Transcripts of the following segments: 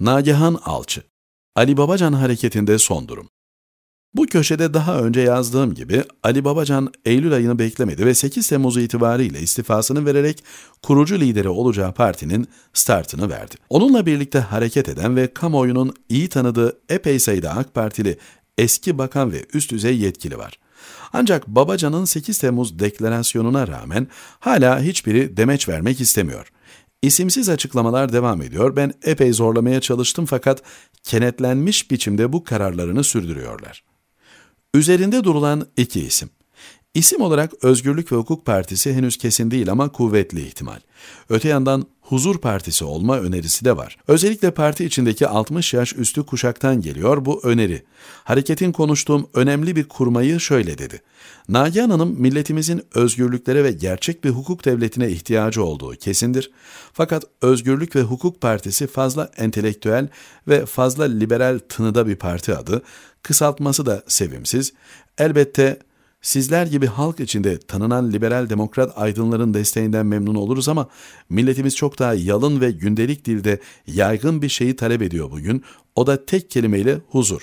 Nagihan Alçı Ali Babacan hareketinde son durum. Bu köşede daha önce yazdığım gibi Ali Babacan Eylül ayını beklemedi ve 8 Temmuz itibariyle istifasını vererek kurucu lideri olacağı partinin startını verdi. Onunla birlikte hareket eden ve kamuoyunun iyi tanıdığı epey sayıda AK Partili eski bakan ve üst düzey yetkili var. Ancak Babacan'ın 8 Temmuz deklarasyonuna rağmen hala hiçbiri demeç vermek istemiyor. İsimsiz açıklamalar devam ediyor. Ben epey zorlamaya çalıştım fakat kenetlenmiş biçimde bu kararlarını sürdürüyorlar. Üzerinde durulan iki isim. İsim olarak Özgürlük ve Hukuk Partisi henüz kesin değil ama kuvvetli ihtimal. Öte yandan Huzur Partisi olma önerisi de var. Özellikle parti içindeki 60 yaş üstü kuşaktan geliyor bu öneri. Hareketin konuştuğum önemli bir kurmayı şöyle dedi. Nagihan Hanım milletimizin özgürlüklere ve gerçek bir hukuk devletine ihtiyacı olduğu kesindir. Fakat Özgürlük ve Hukuk Partisi fazla entelektüel ve fazla liberal tınıda bir parti adı. Kısaltması da sevimsiz. Elbette Sizler gibi halk içinde tanınan liberal demokrat aydınların desteğinden memnun oluruz ama milletimiz çok daha yalın ve gündelik dilde yaygın bir şeyi talep ediyor bugün. O da tek kelimeyle huzur.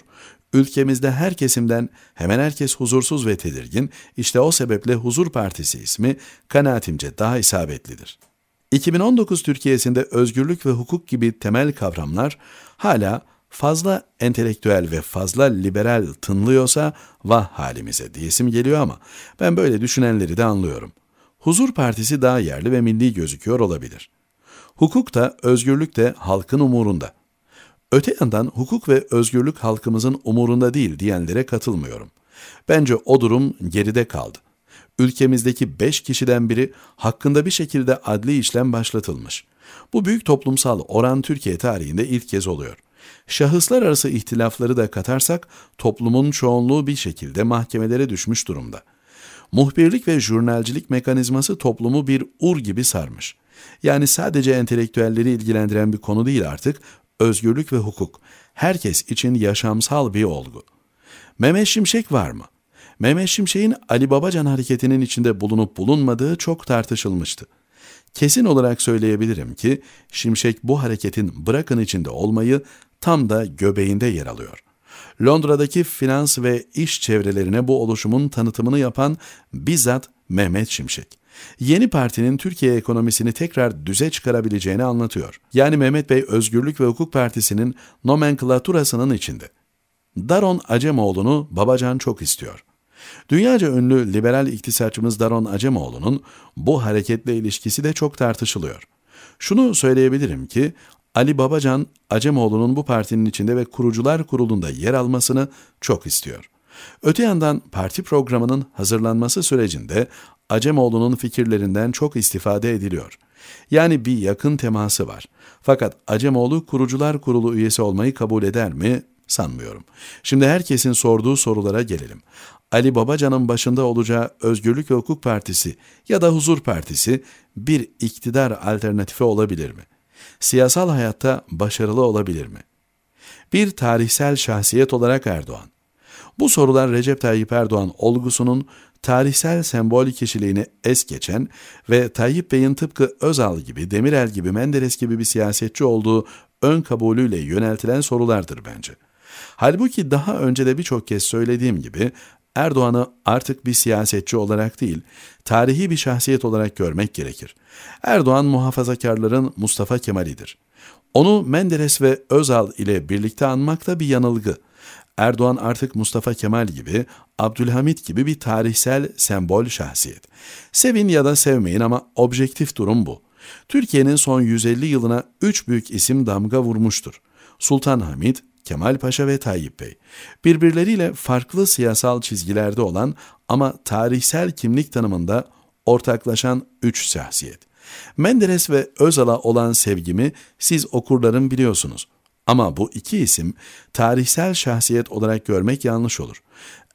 Ülkemizde her kesimden hemen herkes huzursuz ve tedirgin. İşte o sebeple Huzur Partisi ismi kanaatimce daha isabetlidir. 2019 Türkiye'sinde özgürlük ve hukuk gibi temel kavramlar hala fazla entelektüel ve fazla liberal tınlıyorsa vah halimize diyesim geliyor ama ben böyle düşünenleri de anlıyorum. Huzur Partisi daha yerli ve milli gözüküyor olabilir. Hukuk da özgürlük de halkın umurunda. Öte yandan hukuk ve özgürlük halkımızın umurunda değil diyenlere katılmıyorum. Bence o durum geride kaldı. Ülkemizdeki 5 kişiden biri hakkında bir şekilde adli işlem başlatılmış. Bu büyük toplumsal oran Türkiye tarihinde ilk kez oluyor. Şahıslar arası ihtilafları da katarsak toplumun çoğunluğu bir şekilde mahkemelere düşmüş durumda. Muhbirlik ve jurnalcilik mekanizması toplumu bir ur gibi sarmış. Yani sadece entelektüelleri ilgilendiren bir konu değil artık, özgürlük ve hukuk. Herkes için yaşamsal bir olgu. Mehmet Şimşek var mı? Mehmet Şimşek'in Ali Babacan hareketinin içinde bulunup bulunmadığı çok tartışılmıştı. Kesin olarak söyleyebilirim ki Şimşek bu hareketin bırakın içinde olmayı tam da göbeğinde yer alıyor. Londra'daki finans ve iş çevrelerine bu oluşumun tanıtımını yapan bizzat Mehmet Şimşek. Yeni partinin Türkiye ekonomisini tekrar düze çıkarabileceğini anlatıyor. Yani Mehmet Bey Özgürlük ve Hukuk Partisi'nin nomenklaturasının içinde. Daron Acemoğlu'nu Babacan çok istiyor. Dünyaca ünlü liberal iktisatçımız Daron Acemoğlu'nun bu hareketle ilişkisi de çok tartışılıyor. Şunu söyleyebilirim ki Ali Babacan, Acemoğlu'nun bu partinin içinde ve kurucular kurulunda yer almasını çok istiyor. Öte yandan parti programının hazırlanması sürecinde Acemoğlu'nun fikirlerinden çok istifade ediliyor. Yani bir yakın teması var. Fakat Acemoğlu kurucular kurulu üyesi olmayı kabul eder mi? Sanmıyorum. Şimdi herkesin sorduğu sorulara gelelim. Ali Babacan'ın başında olacağı Özgürlük ve Hukuk Partisi ya da Huzur Partisi bir iktidar alternatifi olabilir mi? siyasal hayatta başarılı olabilir mi? Bir tarihsel şahsiyet olarak Erdoğan. Bu sorular Recep Tayyip Erdoğan olgusunun tarihsel sembol kişiliğini es geçen ve Tayyip Bey'in tıpkı Özal gibi, Demirel gibi, Menderes gibi bir siyasetçi olduğu ön kabulüyle yöneltilen sorulardır bence. Halbuki daha önce de birçok kez söylediğim gibi Erdoğan'ı artık bir siyasetçi olarak değil, tarihi bir şahsiyet olarak görmek gerekir. Erdoğan muhafazakarların Mustafa Kemal'idir. Onu Menderes ve Özal ile birlikte anmak da bir yanılgı. Erdoğan artık Mustafa Kemal gibi, Abdülhamit gibi bir tarihsel sembol şahsiyet. Sevin ya da sevmeyin ama objektif durum bu. Türkiye'nin son 150 yılına 3 büyük isim damga vurmuştur. Sultan Hamid, Kemal Paşa ve Tayyip Bey. Birbirleriyle farklı siyasal çizgilerde olan ama tarihsel kimlik tanımında ortaklaşan üç şahsiyet. Menderes ve Özal'a olan sevgimi siz okurların biliyorsunuz. Ama bu iki isim tarihsel şahsiyet olarak görmek yanlış olur.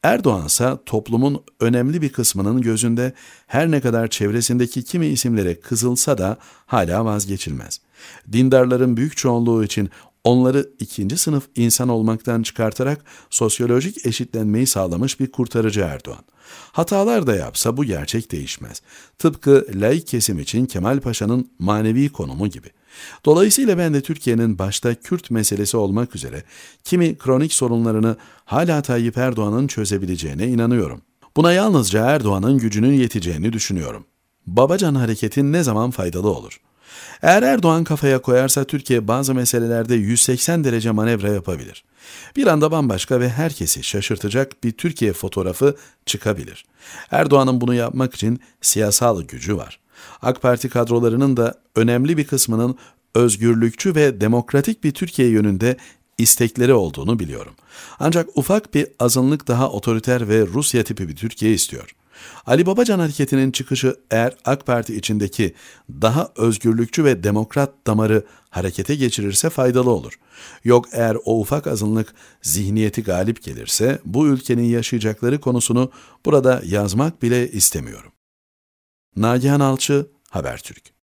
Erdoğan ise toplumun önemli bir kısmının gözünde her ne kadar çevresindeki kimi isimlere kızılsa da hala vazgeçilmez. Dindarların büyük çoğunluğu için Onları ikinci sınıf insan olmaktan çıkartarak sosyolojik eşitlenmeyi sağlamış bir kurtarıcı Erdoğan. Hatalar da yapsa bu gerçek değişmez. Tıpkı laik kesim için Kemal Paşa'nın manevi konumu gibi. Dolayısıyla ben de Türkiye'nin başta Kürt meselesi olmak üzere kimi kronik sorunlarını hala Tayyip Erdoğan'ın çözebileceğine inanıyorum. Buna yalnızca Erdoğan'ın gücünün yeteceğini düşünüyorum. Babacan hareketin ne zaman faydalı olur? Eğer Erdoğan kafaya koyarsa Türkiye bazı meselelerde 180 derece manevra yapabilir. Bir anda bambaşka ve herkesi şaşırtacak bir Türkiye fotoğrafı çıkabilir. Erdoğan'ın bunu yapmak için siyasal gücü var. AK Parti kadrolarının da önemli bir kısmının özgürlükçü ve demokratik bir Türkiye yönünde istekleri olduğunu biliyorum. Ancak ufak bir azınlık daha otoriter ve Rusya tipi bir Türkiye istiyor. Ali Babacan hareketinin çıkışı eğer AK Parti içindeki daha özgürlükçü ve demokrat damarı harekete geçirirse faydalı olur. Yok eğer o ufak azınlık zihniyeti galip gelirse bu ülkenin yaşayacakları konusunu burada yazmak bile istemiyorum. Nagihan Alçı, Habertürk